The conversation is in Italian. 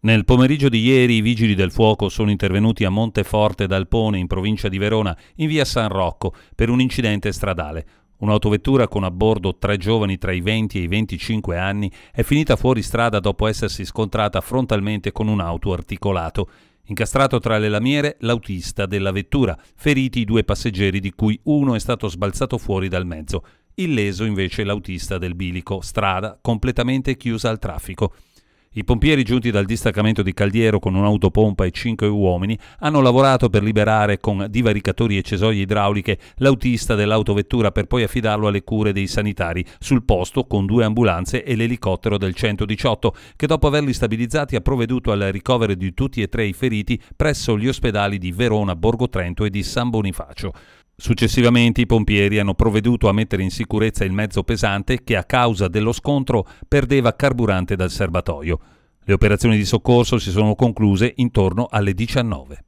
Nel pomeriggio di ieri i vigili del fuoco sono intervenuti a Monteforte d'Alpone, in provincia di Verona, in via San Rocco, per un incidente stradale. Un'autovettura con a bordo tre giovani tra i 20 e i 25 anni è finita fuori strada dopo essersi scontrata frontalmente con un auto articolato. Incastrato tra le lamiere l'autista della vettura, feriti i due passeggeri di cui uno è stato sbalzato fuori dal mezzo, illeso invece l'autista del bilico, strada completamente chiusa al traffico. I pompieri giunti dal distaccamento di Caldiero con un'autopompa e cinque uomini hanno lavorato per liberare con divaricatori e cesoie idrauliche l'autista dell'autovettura per poi affidarlo alle cure dei sanitari sul posto con due ambulanze e l'elicottero del 118 che dopo averli stabilizzati ha provveduto al ricovero di tutti e tre i feriti presso gli ospedali di Verona, Borgo Trento e di San Bonifacio. Successivamente i pompieri hanno provveduto a mettere in sicurezza il mezzo pesante che a causa dello scontro perdeva carburante dal serbatoio. Le operazioni di soccorso si sono concluse intorno alle 19.